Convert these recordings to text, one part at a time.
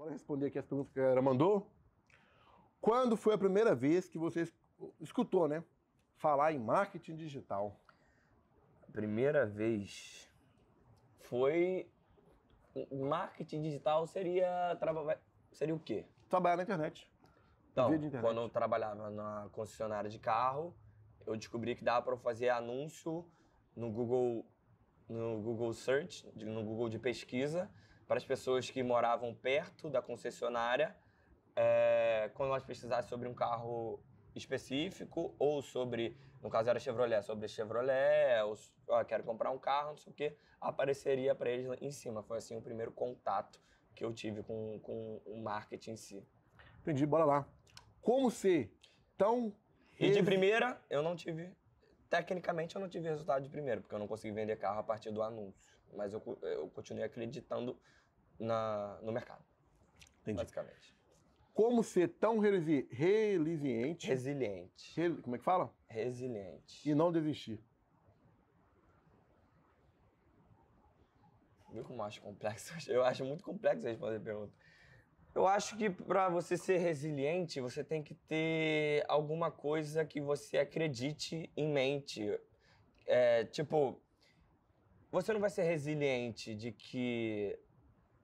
Bora responder aqui as perguntas que a galera mandou. Quando foi a primeira vez que você escutou, né? Falar em marketing digital? A primeira vez foi. Marketing digital seria. Seria o quê? Trabalhar na internet. Então, internet. quando eu trabalhava na concessionária de carro, eu descobri que dava para fazer anúncio no Google, no Google Search, no Google de pesquisa, para as pessoas que moravam perto da concessionária, é, quando elas precisassem sobre um carro específico ou sobre, no caso era Chevrolet, sobre Chevrolet, ou quero comprar um carro, não sei o que, apareceria para eles em cima. Foi assim o primeiro contato que eu tive com, com o marketing em si. Entendi, bora lá. Como ser tão... E de primeira, eu não tive... Tecnicamente, eu não tive resultado de primeira, porque eu não consegui vender carro a partir do anúncio mas eu, eu continuei acreditando na, no mercado. Entendi. Basicamente. Como ser tão resiliente. Resiliente. Re, como é que fala? Resiliente. E não desistir. Viu como eu acho complexo? Eu acho muito complexo responder a pergunta. Eu acho que para você ser resiliente, você tem que ter alguma coisa que você acredite em mente. É, tipo, você não vai ser resiliente de que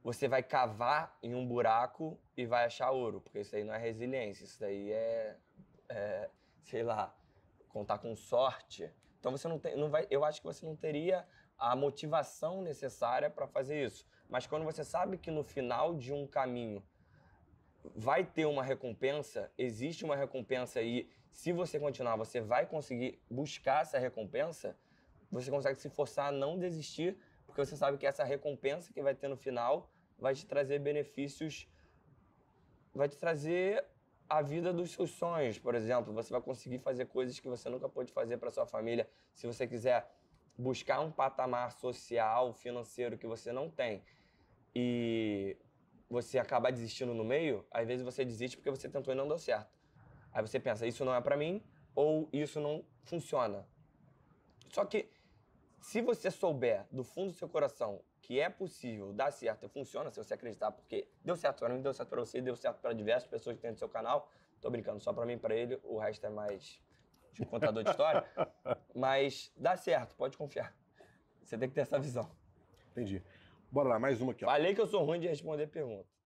você vai cavar em um buraco e vai achar ouro, porque isso aí não é resiliência, isso daí é, é sei lá, contar com sorte. Então você não tem, não vai, eu acho que você não teria a motivação necessária para fazer isso. Mas quando você sabe que no final de um caminho vai ter uma recompensa, existe uma recompensa e se você continuar, você vai conseguir buscar essa recompensa, você consegue se forçar a não desistir, porque você sabe que essa recompensa que vai ter no final vai te trazer benefícios, vai te trazer a vida dos seus sonhos, por exemplo. Você vai conseguir fazer coisas que você nunca pôde fazer para sua família. Se você quiser buscar um patamar social, financeiro que você não tem e você acabar desistindo no meio, às vezes você desiste porque você tentou e não deu certo. Aí você pensa, isso não é para mim ou isso não funciona. Só que se você souber do fundo do seu coração que é possível dar certo e funciona, se você acreditar, porque deu certo para mim, deu certo para você, deu certo para diversas pessoas que tem no seu canal. Tô brincando, só para mim e para ele, o resto é mais de contador de história. Mas dá certo, pode confiar. Você tem que ter essa visão. Entendi. Bora lá, mais uma aqui. Ó. Falei que eu sou ruim de responder pergunta.